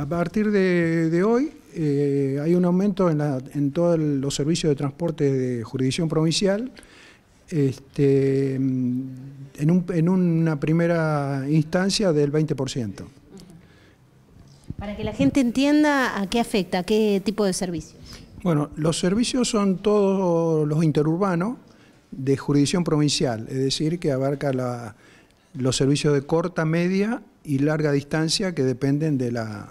A partir de, hoy eh, hay un aumento en, todos los servicios de transporte de jurisdicción provincial. Este, en, una primera instancia del 20%. Para que la gente entienda a qué afecta, a qué tipo de servicios. Bueno, los servicios son todos los interurbanos de jurisdicción provincial, es decir, que abarca los servicios de corta, media y larga distancia que dependen de la,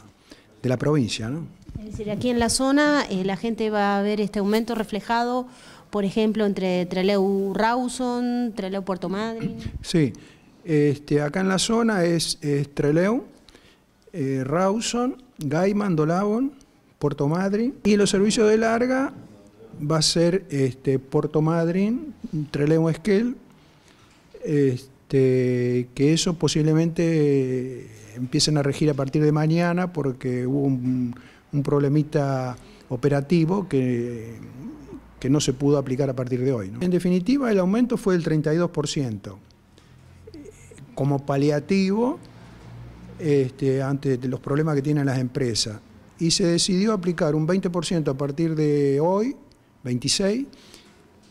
de la provincia. ¿no? Es decir, aquí en la zona eh, la gente va a ver este aumento reflejado, por ejemplo, entre Treleu Rawson, Treleu Puerto Madryn. Sí, este, acá en la zona es, trelew Treleu, eh, Rawson, Gaiman, Dolabon, Puerto Madryn y los servicios de larga va a ser este, Puerto Madryn, Treleu Esquel, este, que eso posiblemente empiecen a regir a partir de mañana porque hubo un, problemita operativo que, que, no se pudo aplicar a partir de hoy. En definitiva, el aumento fue del 32%. Como paliativo este, ante los problemas que tienen las empresas. Y se decidió aplicar un 20% a partir de hoy, 26,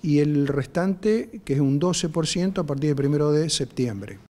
y el restante, que es un 12%, a partir del 1 de septiembre.